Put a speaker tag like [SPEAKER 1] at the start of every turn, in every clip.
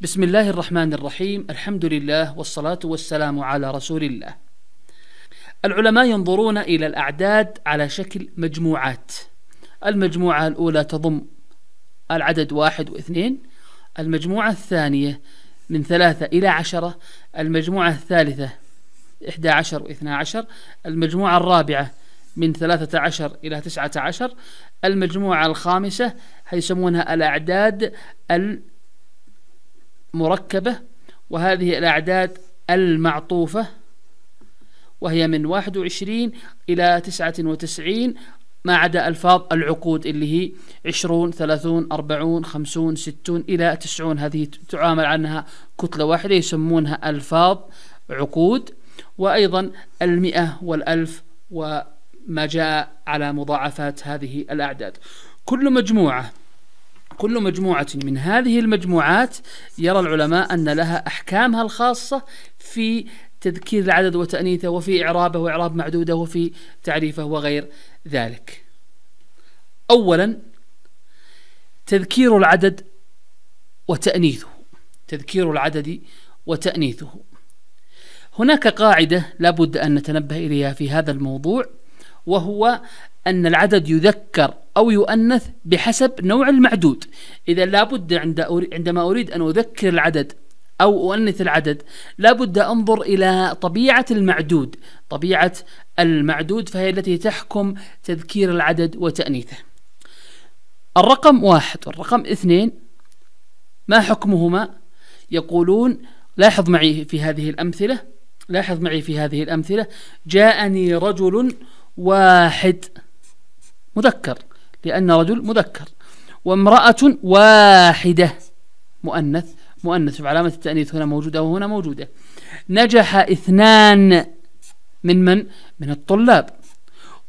[SPEAKER 1] بسم الله الرحمن الرحيم الحمد لله والصلاة والسلام على رسول الله العلماء ينظرون إلى الأعداد على شكل مجموعات المجموعة الأولى تضم العدد واحد واثنين المجموعة الثانية من ثلاثة إلى عشرة المجموعة الثالثة إحدى عشر واثنى عشر المجموعة الرابعة من ثلاثة عشر إلى تسعة عشر المجموعة الخامسة يسمونها الأعداد ال مركبة وهذه الأعداد المعطوفة وهي من 21 إلى 99 ما عدا ألفاظ العقود اللي هي 20 30 40 50 60 إلى 90 هذه تعامل عنها كتلة واحدة يسمونها ألفاظ عقود وأيضا المئة والألف وما جاء على مضاعفات هذه الأعداد كل مجموعة كل مجموعة من هذه المجموعات يرى العلماء أن لها أحكامها الخاصة في تذكير العدد وتأنيثه وفي إعرابه وإعراب معدوده وفي تعريفه وغير ذلك أولا تذكير العدد وتأنيثه تذكير العدد وتأنيثه هناك قاعدة لابد أن نتنبه إليها في هذا الموضوع وهو أن العدد يذكر أو يؤنث بحسب نوع المعدود إذا لابد عند عندما أريد أن أذكر العدد أو أؤنث العدد لابد أنظر إلى طبيعة المعدود طبيعة المعدود فهي التي تحكم تذكير العدد وتأنيثه الرقم واحد والرقم اثنين ما حكمهما يقولون لاحظ معي في هذه الأمثلة لاحظ معي في هذه الأمثلة جاءني رجل واحد مذكر لأن رجل مذكر وامرأة واحدة مؤنث مؤنث علامة التأنيث هنا موجودة وهنا موجودة نجح اثنان من من؟ من الطلاب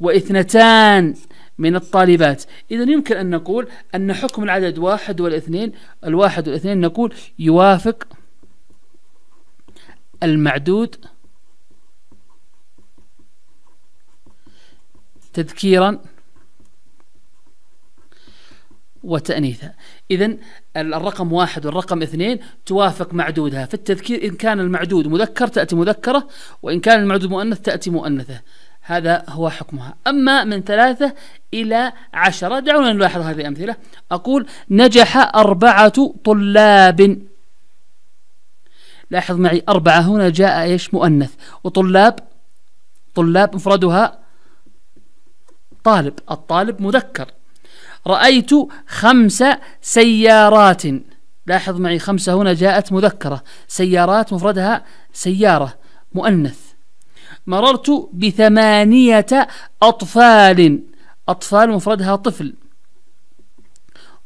[SPEAKER 1] واثنتان من الطالبات إذا يمكن أن نقول أن حكم العدد واحد والاثنين الواحد والاثنين نقول يوافق المعدود تذكيرا وتأنيثة إذا الرقم واحد والرقم اثنين توافق معدودها في التذكير إن كان المعدود مذكر تأتي مذكرة وإن كان المعدود مؤنث تأتي مؤنثة هذا هو حكمها أما من ثلاثة إلى عشرة دعونا نلاحظ هذه الأمثلة أقول نجح أربعة طلاب لاحظ معي أربعة هنا جاء إيش مؤنث وطلاب طلاب مفردها طالب الطالب مذكر رأيت خمس سيارات لاحظ معي خمسة هنا جاءت مذكرة سيارات مفردها سيارة مؤنث مررت بثمانية أطفال أطفال مفردها طفل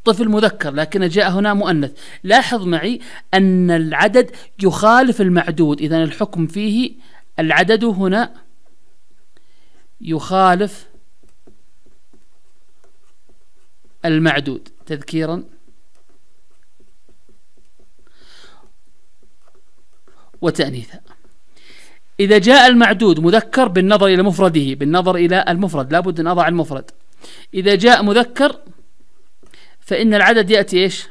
[SPEAKER 1] طفل مذكر لكن جاء هنا مؤنث لاحظ معي أن العدد يخالف المعدود إذا الحكم فيه العدد هنا يخالف المعدود تذكيرا وتأنيثا إذا جاء المعدود مذكر بالنظر إلى مفرده بالنظر إلى المفرد لابد أن أضع المفرد إذا جاء مذكر فإن العدد يأتي إيش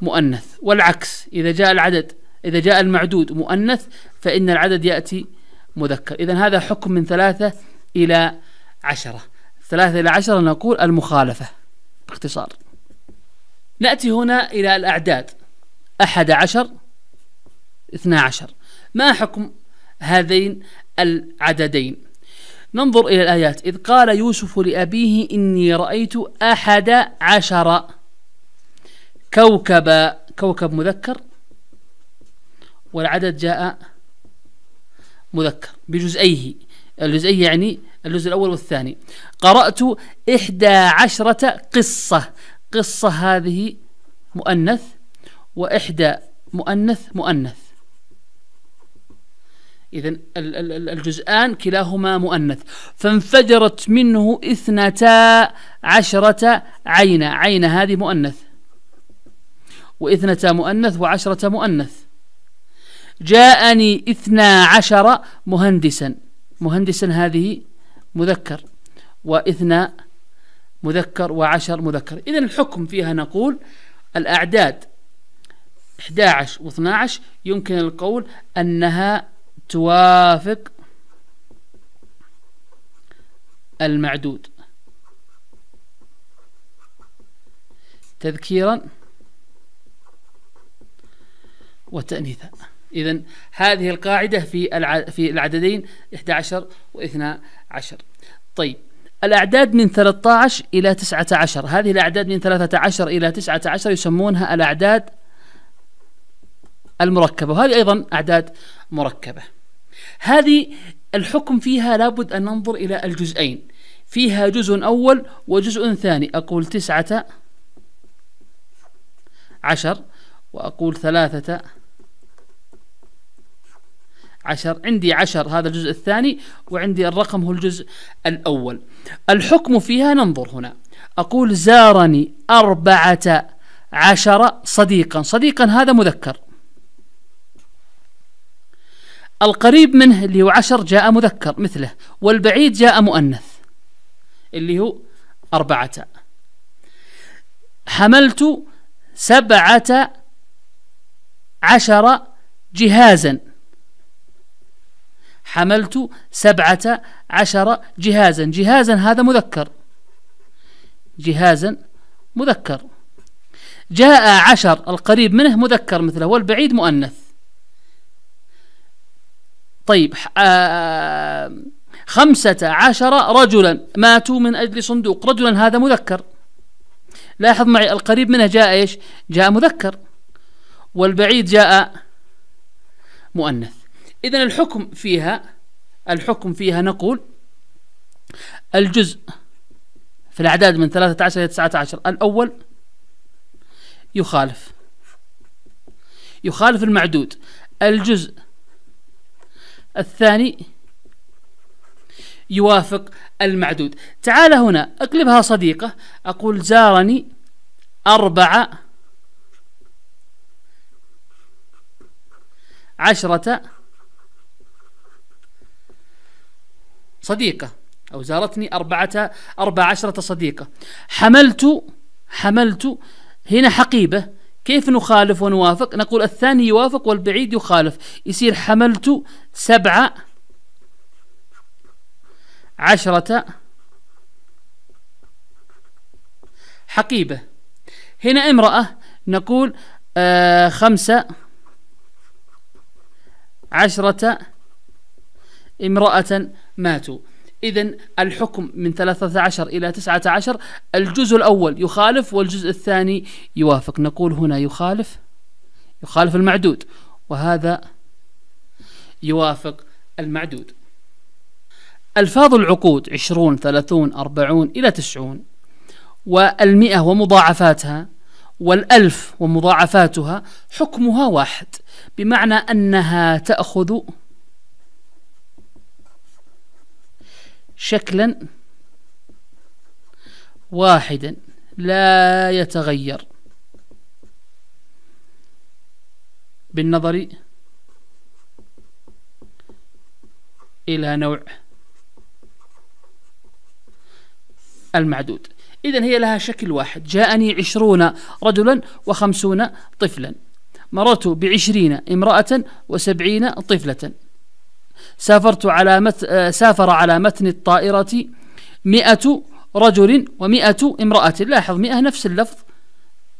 [SPEAKER 1] مؤنث والعكس إذا جاء العدد إذا جاء المعدود مؤنث فإن العدد يأتي مذكر إذا هذا حكم من ثلاثة إلى عشرة ثلاثة إلى عشرة نقول المخالفة باختصار نأتي هنا إلى الأعداد أحد عشر اثنى عشر ما حكم هذين العددين ننظر إلى الآيات إذ قال يوسف لأبيه إني رأيت أحد عشر كوكب كوكب مذكر والعدد جاء مذكر بجزئيه الجزئية يعني الجزء الأول والثاني قرأت إحدى عشرة قصة قصة هذه مؤنث وإحدى مؤنث مؤنث إذا الجزءان كلاهما مؤنث فانفجرت منه اثنتا عشرة عينة عينة هذه مؤنث واثنتا مؤنث وعشرة مؤنث جاءني اثنا عشر مهندسا مهندسا هذه مذكر واثنى مذكر وعشر مذكر إذا الحكم فيها نقول الأعداد 11 و12 يمكن القول أنها توافق المعدود تذكيرا وتأنيثا إذا هذه القاعدة في في العددين 11 و12 طيب الأعداد من 13 إلى 19 هذه الأعداد من 13 إلى 19 يسمونها الأعداد المركبة وهذه أيضا أعداد مركبة هذه الحكم فيها لابد أن ننظر إلى الجزئين فيها جزء أول وجزء ثاني أقول تسعة عشر وأقول ثلاثة عشر عندي عشر هذا الجزء الثاني وعندي الرقم هو الجزء الأول الحكم فيها ننظر هنا أقول زارني أربعة عشر صديقا صديقا هذا مذكر القريب منه اللي هو عشر جاء مذكر مثله والبعيد جاء مؤنث اللي هو أربعة حملت سبعة عشر جهازا حملت سبعة عشر جهازا جهازا هذا مذكر جهازا مذكر جاء عشر القريب منه مذكر مثله والبعيد مؤنث طيب آه خمسة عشر رجلا ماتوا من أجل صندوق رجلا هذا مذكر لاحظ معي القريب منه جاء إيش جاء مذكر والبعيد جاء مؤنث إذا الحكم فيها الحكم فيها نقول الجزء في الأعداد من 13 إلى 19 الأول يخالف يخالف المعدود الجزء الثاني يوافق المعدود تعال هنا أقلبها صديقة أقول زارني أربعة عشرة صديقة أو زارتني أربعة أربع عشرة صديقة حملت حملت هنا حقيبة كيف نخالف ونوافق نقول الثاني يوافق والبعيد يخالف يصير حملت سبعة عشرة حقيبة هنا امرأة نقول آه خمسة عشرة امرأة ماتوا إذا الحكم من 13 إلى 19 الجزء الأول يخالف والجزء الثاني يوافق نقول هنا يخالف يخالف المعدود وهذا يوافق المعدود ألفاظ العقود 20 30 40 إلى 90 والمئة ومضاعفاتها والألف ومضاعفاتها حكمها واحد بمعنى أنها تأخذ شكلا واحدا لا يتغير بالنظر إلى نوع المعدود إذا هي لها شكل واحد جاءني عشرون رجلا وخمسون طفلا مررت بعشرين امرأة وسبعين طفلة سافرت على مت آه، سافر على متن الطائرة مئة رجل ومئة امرأة لاحظ مئة نفس اللفظ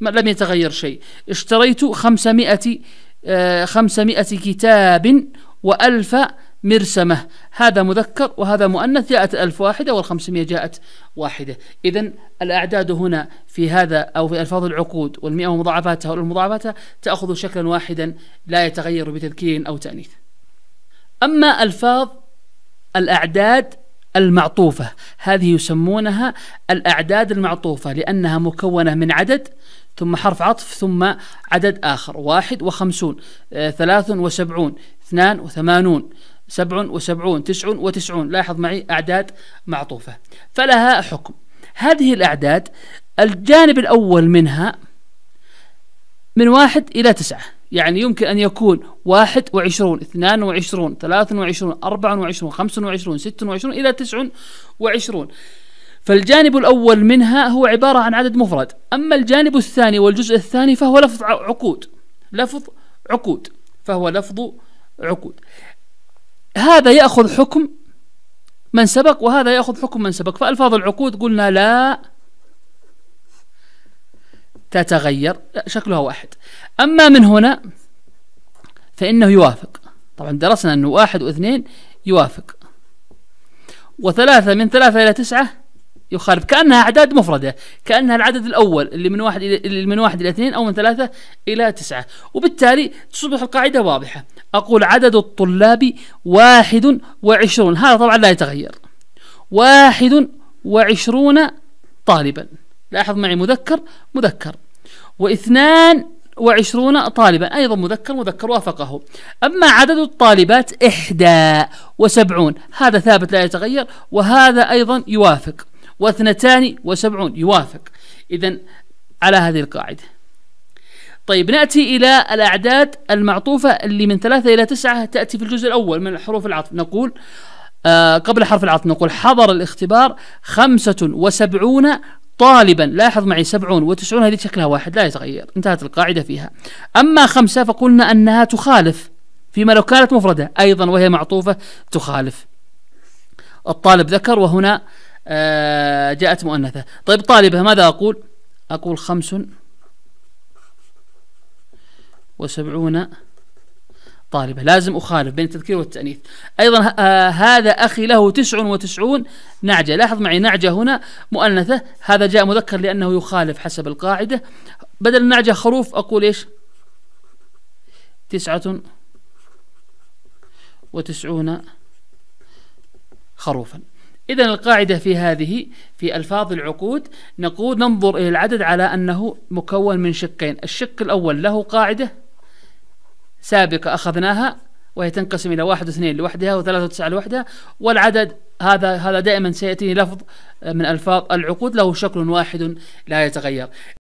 [SPEAKER 1] ما لم يتغير شيء اشتريت خمسمائة آه، خمسمائة كتاب وألف مرسمة هذا مذكر وهذا مؤنث جاءت ألف واحدة والخمسمائة جاءت واحدة إذا الأعداد هنا في هذا أو في ألفاظ العقود والمئة ومضاعفاتها والمضاعفاتها تأخذ شكلا واحدا لا يتغير بتذكير أو تأنيث أما ألفاظ الأعداد المعطوفة هذه يسمونها الأعداد المعطوفة لأنها مكونة من عدد ثم حرف عطف ثم عدد آخر واحد وخمسون آه، ثلاث وسبعون اثنان وثمانون سبع وسبعون تسع وتسعون لاحظ معي أعداد معطوفة فلها حكم هذه الأعداد الجانب الأول منها من واحد إلى تسعة يعني يمكن أن يكون 21 22 23 24 25 26 إلى 29 فالجانب الأول منها هو عبارة عن عدد مفرد أما الجانب الثاني والجزء الثاني فهو لفظ عقود لفظ عقود فهو لفظ عقود هذا يأخذ حكم من سبق وهذا يأخذ حكم من سبق فألفاظ العقود قلنا لا تتغير لا شكلها واحد أما من هنا فإنه يوافق طبعا درسنا أنه واحد واثنين يوافق وثلاثة من ثلاثة إلى تسعة يخالف كأنها أعداد مفردة كأنها العدد الأول اللي من واحد إلى اللي من واحد إلى اثنين أو من ثلاثة إلى تسعة وبالتالي تصبح القاعدة واضحة أقول عدد الطلاب واحد وعشرون هذا طبعا لا يتغير واحد وعشرون طالبا لاحظ معي مذكر مذكر واثنان وعشرون طالبا أيضا مذكر مذكر وافقه أما عدد الطالبات إحدى وسبعون هذا ثابت لا يتغير وهذا أيضا يوافق واثنتان وسبعون يوافق إذا على هذه القاعدة طيب نأتي إلى الأعداد المعطوفة اللي من ثلاثة إلى تسعة تأتي في الجزء الأول من حروف العطف نقول آه قبل حرف العطف نقول حضر الاختبار خمسة وسبعون طالبا لاحظ معي سبعون وتسعون هذه شكلها واحد لا يتغير انتهت القاعدة فيها أما خمسة فقلنا أنها تخالف فيما لو كانت مفردة أيضا وهي معطوفة تخالف الطالب ذكر وهنا آه جاءت مؤنثة طيب طالبة ماذا أقول أقول خمس وسبعون طالبة لازم أخالف بين التذكير والتأنيث أيضا آه هذا أخي له تسع وتسعون نعجة لاحظ معي نعجة هنا مؤنثة هذا جاء مذكر لأنه يخالف حسب القاعدة بدل النعجة خروف أقول إيش تسعة وتسعون خروفا إذا القاعدة في هذه في ألفاظ العقود نقول ننظر إلى العدد على أنه مكون من شقين الشق الأول له قاعدة سابقة أخذناها وهي تنقسم إلى واحد واثنين لوحدها وثلاثة وتسعة لوحدها والعدد هذا هذا دائما سيأتيني لفظ آه، من ألفاظ العقود له شكل واحد لا يتغير